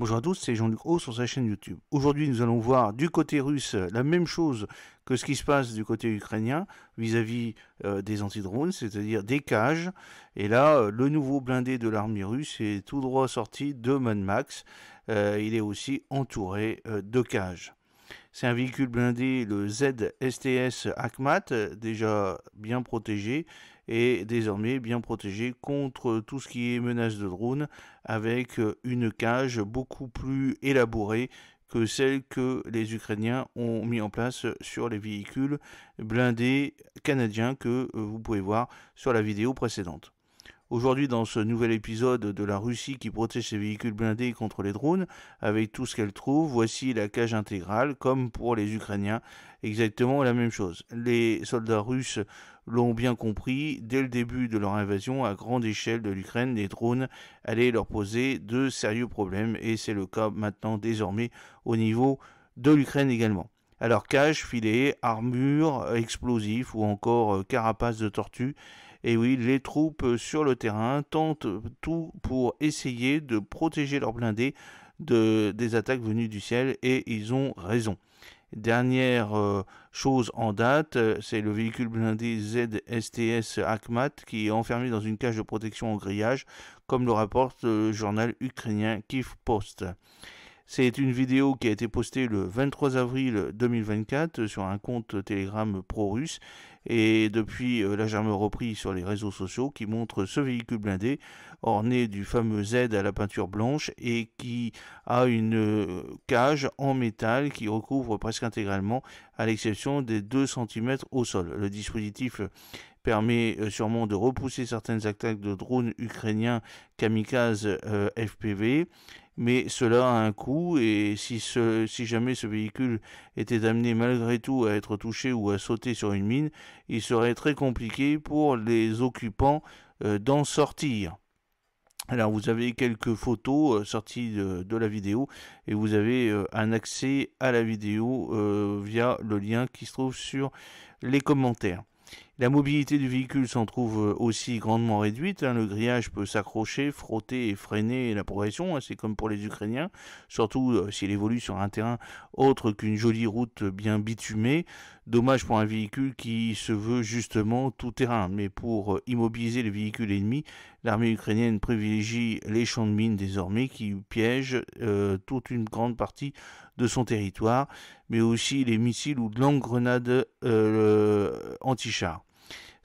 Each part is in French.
Bonjour à tous, c'est Jean-Luc Haut sur sa chaîne YouTube. Aujourd'hui, nous allons voir du côté russe la même chose que ce qui se passe du côté ukrainien vis-à-vis euh, des anti-drones, c'est-à-dire des cages. Et là, euh, le nouveau blindé de l'armée russe est tout droit sorti de Mad Max. Euh, il est aussi entouré de cages. C'est un véhicule blindé, le ZSTS ACMAT, déjà bien protégé et désormais bien protégé contre tout ce qui est menace de drone avec euh, une cage beaucoup plus élaborée que celle que les Ukrainiens ont mis en place sur les véhicules blindés canadiens que euh, vous pouvez voir sur la vidéo précédente. Aujourd'hui, dans ce nouvel épisode de la Russie qui protège ses véhicules blindés contre les drones, avec tout ce qu'elle trouve, voici la cage intégrale, comme pour les Ukrainiens, exactement la même chose. Les soldats russes l'ont bien compris, dès le début de leur invasion à grande échelle de l'Ukraine, les drones allaient leur poser de sérieux problèmes, et c'est le cas maintenant désormais au niveau de l'Ukraine également. Alors cage, filet, armure, explosifs ou encore euh, carapace de tortue, et oui, les troupes euh, sur le terrain tentent euh, tout pour essayer de protéger leurs blindés des attaques venues du ciel et ils ont raison. Dernière euh, chose en date, c'est le véhicule blindé ZSTS Akmat qui est enfermé dans une cage de protection en grillage, comme le rapporte le journal ukrainien Kiev Post. C'est une vidéo qui a été postée le 23 avril 2024 sur un compte Telegram pro-russe et depuis, euh, la germe repris sur les réseaux sociaux qui montre ce véhicule blindé orné du fameux Z à la peinture blanche et qui a une euh, cage en métal qui recouvre presque intégralement à l'exception des 2 cm au sol. Le dispositif permet euh, sûrement de repousser certaines attaques de drones ukrainiens kamikazes FPV mais cela a un coût et si, jamais ce véhicule était amené malgré tout à être touché ou à sauter sur une mine, il serait très compliqué pour les occupants euh, d'en sortir. Alors vous avez quelques photos euh, sorties de, la vidéo et vous avez euh, un accès à la vidéo via le lien qui se trouve sur les commentaires. La mobilité du véhicule s'en trouve euh, aussi grandement réduite. Hein. Le grillage peut s'accrocher, frotter et freiner la progression. Hein. C'est comme pour les Ukrainiens, surtout euh, s'il évolue sur un terrain autre qu'une jolie route bien bitumée. Dommage pour un véhicule qui se veut justement tout terrain. Mais pour euh, immobiliser les véhicules ennemis, l'armée ukrainienne privilégie les champs de mines désormais qui piègent toute une grande partie de son territoire, mais aussi les missiles ou de longues grenades anti-chars.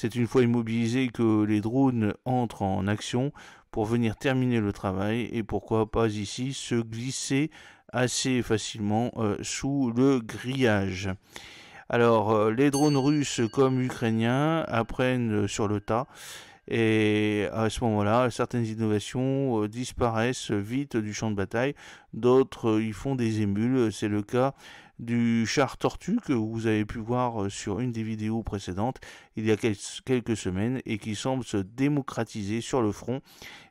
C'est une fois immobilisé que les drones entrent en action pour venir terminer le travail et pourquoi pas ici se glisser assez facilement euh, sous le grillage. Alors, euh, les drones russes comme ukrainiens apprennent sur le tas et à ce moment-là, certaines innovations euh, disparaissent vite du champ de bataille, d'autres y euh, font des émules, euh, c'est le cas du char tortue que vous avez pu voir sur une des vidéos précédentes il y a quelques semaines et qui semble se démocratiser sur le front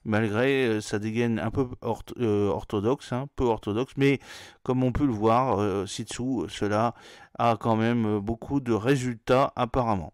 malgré ça dégaine un peu orthodoxe, hein, peu orthodoxe, mais comme on peut le voir ci-dessous, cela a quand même beaucoup de résultats apparemment.